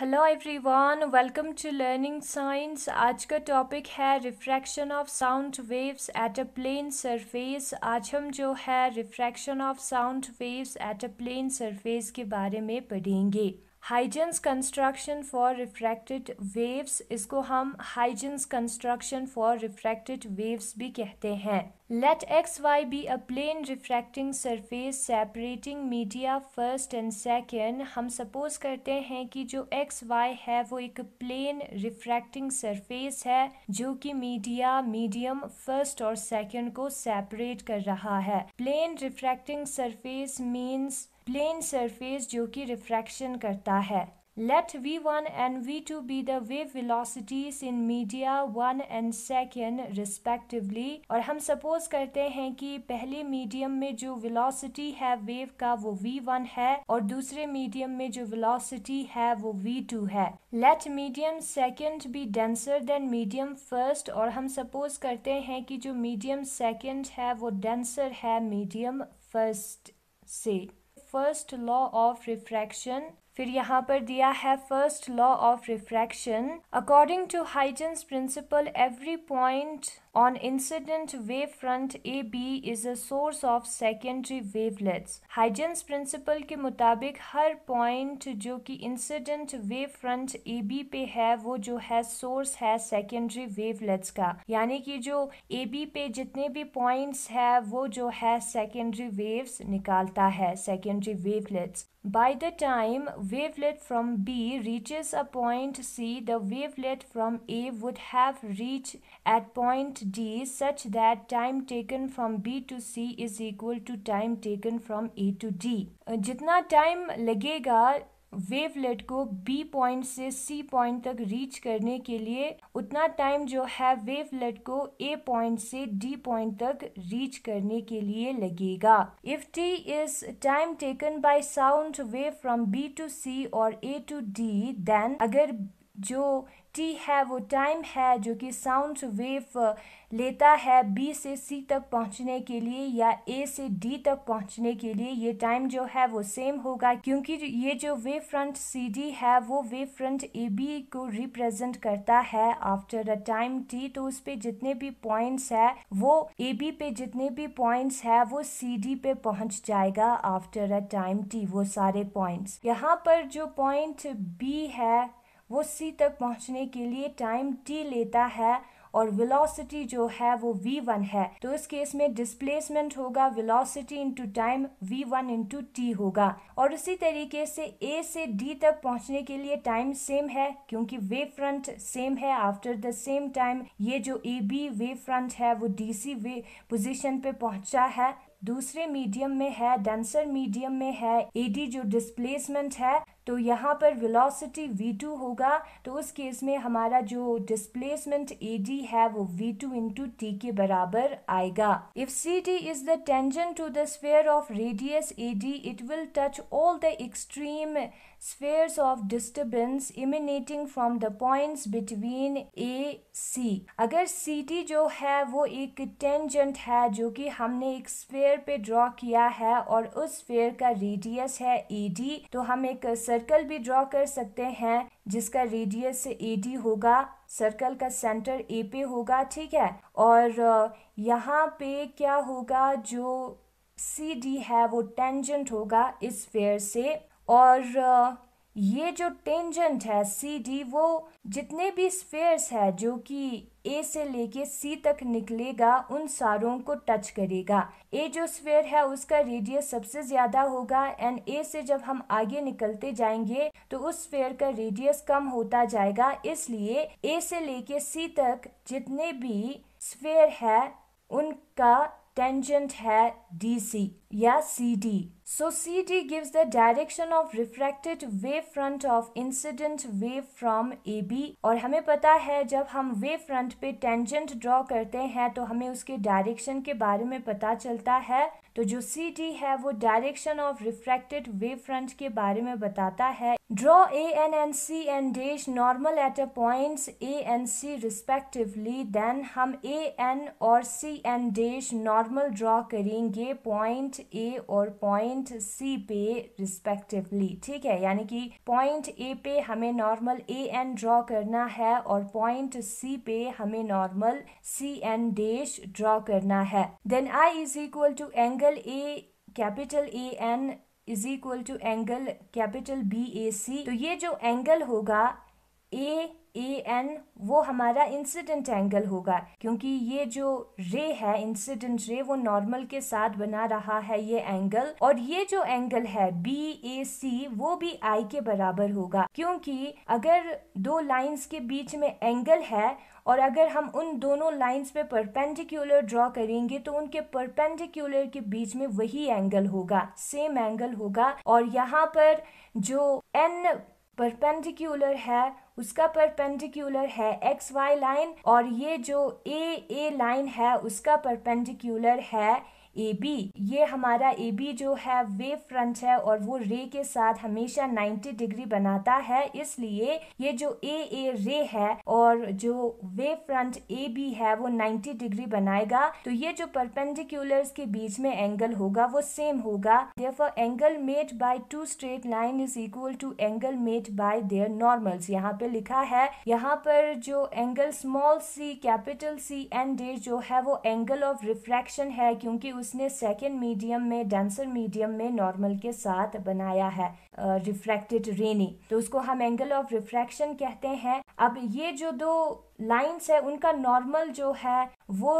Hello everyone welcome to learning science आज का topic है refraction of sound waves at a plane surface आज हम जो है refraction of sound waves at a plane surface के बारे में पढ़ेंगे Huygens construction for refracted waves इसको हम Huygens construction for refracted waves भी कहते हैं let X Y be a plane refracting surface separating media first and second हम सपोज करते हैं कि जो एक्स वाई है वो एक प्लेन रिफ्रैक्टिंग सरफेस है जो कि मीडिया मीडियम फर्स्ट और सेकेंड को सेपरेट कर रहा है plane refracting surface means plane surface जो कि रिफ्रैक्शन करता है Let v1 and v2 be the wave velocities in media 1 and second respectively और हम suppose करते हैं कि पहले medium में जो velocity है wave का वो v1 है और दूसरे medium में जो velocity है वो v2 है Let medium second be denser than medium first और हम suppose करते हैं कि जो medium second है वो denser है medium first से First law of refraction फिर यहाँ पर दिया है first law of refraction according to Huygens principle every point on incident wave front A B is a source of secondary wavelets Huygens principle के मुताबिक हर पॉइंट जो कि incident wave front A B पे है वो जो है सोर्स है सेकेंडरी वेवलेट्स का यानी कि जो ए बी पे जितने भी पॉइंट्स है वो जो है सेकेंडरी वेव्स निकालता है secondary wavelets by the time wavelet from B reaches a point C, the wavelet from A would have reached at point D such that time taken from B to C is equal to time taken from A to D. Uh, जितना time लगेगा wavelet को B point से C point तक reach करने के लिए उतना time जो है वेवलेट को ए पॉइंट से डी पॉइंट तक रीच करने के लिए लगेगा if T is time taken by sound wave from B to C और ए टू डी देन अगर जो टी है वो टाइम है जो कि साउंड वेव लेता है बी से सी तक पहुंचने के लिए या ए से डी तक पहुंचने के लिए ये टाइम जो है वो सेम होगा क्योंकि ये जो वेव फ्रंट सी डी है वो वेव फ्रंट ए बी को रिप्रेजेंट करता है आफ्टर अ टाइम टी तो उस पर जितने भी पॉइंट्स है वो ए बी पे जितने भी पॉइंट्स है वो सी डी पे पहुंच जाएगा आफ्टर अ टाइम टी वो सारे पॉइंट्स यहाँ पर जो पॉइंट बी है वो सी तक पहुंचने के लिए टाइम टी लेता है और वेलोसिटी जो है वो वी वन है तो इस केस में डिस्प्लेसमेंट होगा velocity into time V one into T होगा और उसी तरीके से ए से डी तक पहुंचने के लिए टाइम सेम है क्योंकि वे फ्रंट सेम है आफ्टर द सेम टाइम ये जो ए बी वे फ्रंट है वो डी सी वे पोजिशन पे पहुंचा है दूसरे मीडियम में है डेंसर मीडियम में है एडी जो डिस्प्लेसमेंट है तो यहाँ पर वेलोसिटी v2 होगा तो उस केस में हमारा जो डिस्प्लेसमेंट ad है वो v2 टू इंटू टी के बराबर आएगा if C T is the tangent to the sphere of radius ad it will touch all the extreme spheres of disturbance emanating from the points between A C अगर D जो है वो एक tangent है जो कि हमने एक स्फेयर पे ड्रॉ किया है और उस स्फेयर का रेडियस है डी तो हम एक सर्कल भी ड्रॉ कर सकते हैं जिसका रेडियस ए डी होगा सर्कल का सेंटर ए पे होगा ठीक है और यहाँ पे क्या होगा जो सी डी है वो टेंजेंट होगा इस फेयर से और ये जो टेंजेंट है सी डी वो जितने भी स्फेयर्स है जो कि ए से लेके सी तक निकलेगा उन सारों को टच करेगा ए जो स्फेयर है उसका रेडियस सबसे ज्यादा होगा एंड ए से जब हम आगे निकलते जाएंगे तो उस स्फेयर का रेडियस कम होता जाएगा इसलिए ए से लेके सी तक जितने भी स्फेयर है उनका टेंजेंट है डी सी या C D so C D gives the direction of refracted wave front of incident wave from A B और हमें पता है जब हम वेव फ्रंट पे टेंजेंट ड्रॉ करते हैं तो हमें उसके डायरेक्शन के बारे में पता चलता है तो जो सी डी है वो direction of refracted wave front के बारे में बताता है draw A N and C N dash normal at a point A and C respectively then हम ए एन और C N dash normal draw करेंगे पॉइंट पॉइंट ए और point C पे रिस्पेक्टिवली ठीक है यानी कि पॉइंट ए पे हमें नॉर्मल ए एन ड्रॉ करना है और पॉइंट सी पे हमें normal C N dash draw करना है then I is equal to angle A capital A N is equal to angle capital B A C तो ये जो एंगल होगा ए ए एन वो हमारा इंसिडेंट एंगल होगा क्योंकि ये जो रे है इंसिडेंट रे वो नॉर्मल के साथ बना रहा है ये एंगल और ये जो एंगल है बी ए सी वो भी आई के बराबर होगा क्योंकि अगर दो लाइंस के बीच में एंगल है और अगर हम उन दोनों लाइंस पे परपेंडिकुलर ड्रॉ करेंगे तो उनके परपेंडिकुलर के बीच में वही एंगल होगा सेम एंगल होगा और यहाँ पर जो एन परपेंडिकुलर है उसका परपेंडिकुलर है एक्स वाई लाइन और ये जो ए ए लाइन है उसका परपेंडिकुलर है ए बी ये हमारा ए बी जो है वेव फ्रंट है और वो रे के साथ हमेशा 90 डिग्री बनाता है इसलिए ये जो ए ए रे है और जो वेव फ्रंट ए बी है वो 90 डिग्री बनाएगा तो ये जो परपेंडिकुलर्स के बीच में एंगल होगा वो सेम होगा therefore angle made by two straight line is equal to angle made by their normals यहाँ पे लिखा है यहाँ पर जो angle small C capital C and डे जो है वो एंगल ऑफ रिफ्रैक्शन है क्योंकि उसने सेकेंड मीडियम में डेंसर मीडियम में नॉर्मल के साथ बनाया है रिफ्रैक्टेड रेनी तो उसको हम एंगल ऑफ रिफ्रैक्शन कहते हैं अब ये जो दो लाइंस है उनका नॉर्मल जो है वो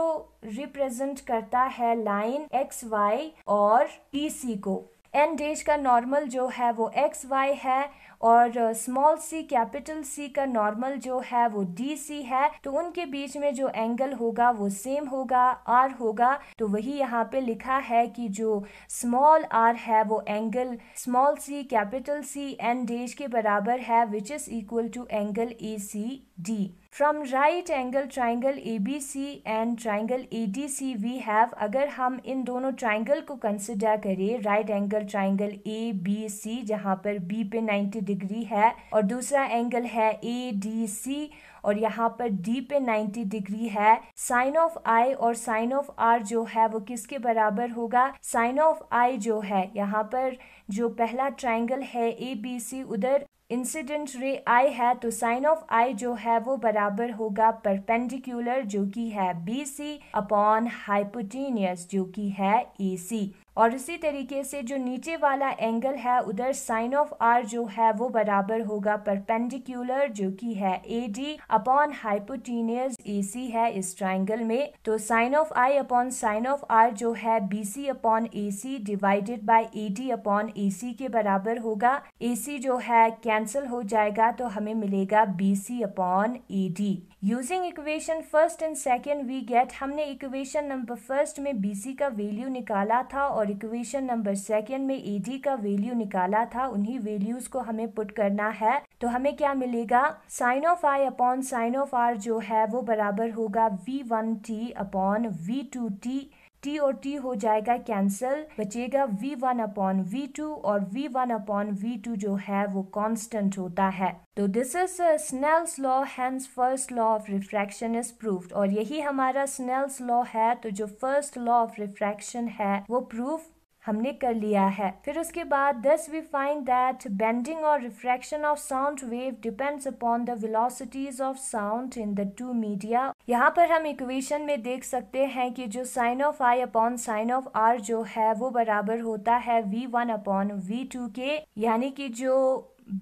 रिप्रेजेंट करता है लाइन एक्स वाई और ई सी को एन डेज का नॉर्मल जो है वो एक्स वाई है और स्मॉल सी कैपिटल सी का नॉर्मल जो है वो डी सी है तो उनके बीच में जो एंगल होगा वो सेम होगा आर होगा तो वही यहाँ पे लिखा है कि जो स्मॉल आर है वो angle small C capital C N dash के बराबर है which is equal to angle A C D from right angle triangle A B C and triangle A D C we have अगर हम इन दोनों triangle को कंसिडर करें right angle triangle A B C जहाँ पर बी पे ninety degree है और दूसरा एंगल है ए डी सी और यहाँ पर डी पे 90 डिग्री है साइन ऑफ आई और साइन ऑफ आर जो है वो किसके बराबर होगा साइन ऑफ आई जो है यहाँ पर जो पहला ट्राइंगल है ए बी सी उधर इंसिडेंट रे आई है तो साइन ऑफ आई जो है वो बराबर होगा परपेंडिकुलर जो कि है बी सी अपॉन हाइपोटीनियस जो कि है ए सी और इसी तरीके से जो नीचे वाला एंगल है उधर साइन ऑफ आर जो है वो बराबर होगा परपेंडिकुलर जो कि है A D upon hypotenuse A C है इस ट्राइंगल में तो sine of I upon sine of R जो है B C upon A C divided by A D upon A C के बराबर होगा ए सी जो है कैंसिल हो जाएगा तो हमें मिलेगा B C upon A D using equation first and second we get हमने इक्वेशन नंबर फर्स्ट में बी सी का वैल्यू निकाला था और और इक्वेशन नंबर सेकेंड में ए e का वैल्यू निकाला था उन्हीं वैल्यूज को हमें पुट करना है तो हमें क्या मिलेगा sine of I upon sine of R जो है वो बराबर होगा V one T upon V two T T और टी हो जाएगा कैंसिल बचेगा V one upon V two और V one upon V two जो है वो कांस्टेंट होता है तो this is Snell's law hence first law of refraction is proof और यही हमारा स्नेल्स लॉ है तो जो फर्स्ट लॉ ऑफ रिफ्रैक्शन है वो प्रूफ हमने कर लिया है फिर उसके बाद thus we find that bending और refraction of sound wave depends upon the velocities of sound in the two media यहाँ पर हम इक्वेशन में देख सकते हैं कि जो sine of I upon sine of R जो है वो बराबर होता है V one upon V two के यानी कि जो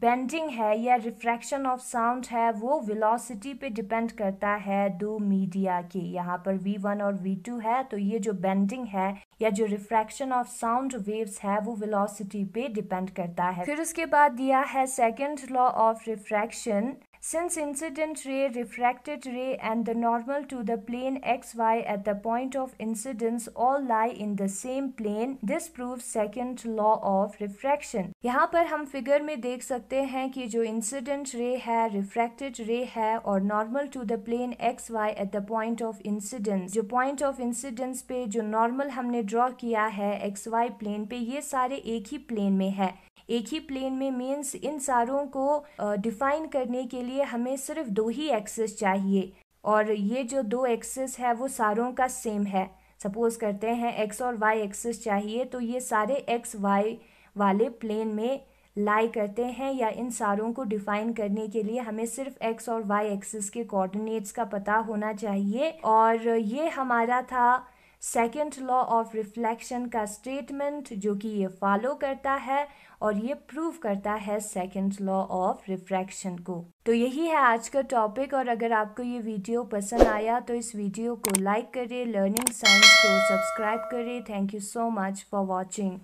बेंडिंग है या रिफ्रैक्शन ऑफ साउंड है वो वेलोसिटी पे डिपेंड करता है दो मीडिया के यहाँ पर वी वन और वी टू है तो ये जो बेंडिंग है या जो रिफ्रैक्शन ऑफ साउंड वेव्स है वो वेलोसिटी पे डिपेंड करता है फिर उसके बाद दिया है second law of refraction Since incident ray, refracted ray and the normal to the plane xy at the point of incidence all lie in the same plane, this proves second law of refraction. यहाँ पर हम figure में देख सकते हैं कि जो incident ray है रिफ्रैक्टेड रे है और normal to the plane X Y at the point of incidence जो पॉइंट ऑफ इंसिडेंस पे जो नॉर्मल हमने ड्रॉ किया है एक्स वाई प्लेन पे ये सारे एक ही प्लेन में है एक ही प्लेन में मीन्स इन सारों को डिफाइन करने के लिए हमें सिर्फ दो ही एक्सेस चाहिए और ये जो दो एक्सेस है वो सारों का सेम है सपोज करते हैं एक्स और वाई एक्सेस चाहिए तो ये सारे एक्स वाई वाले प्लेन में लाई करते हैं या इन सारों को डिफाइन करने के लिए हमें सिर्फ एक्स और वाई एक्सेस के कोऑर्डिनेट्स का पता होना चाहिए और ये हमारा था सेकेंड लॉ ऑफ रिफ्लेक्शन का स्टेटमेंट जो कि ये फॉलो करता है और ये प्रूव करता है सेकेंड लॉ ऑफ रिफ्रैक्शन को तो यही है आज का टॉपिक और अगर आपको ये वीडियो पसंद आया तो इस वीडियो को लाइक करें लर्निंग साइंस को सब्सक्राइब करें thank you so much for watching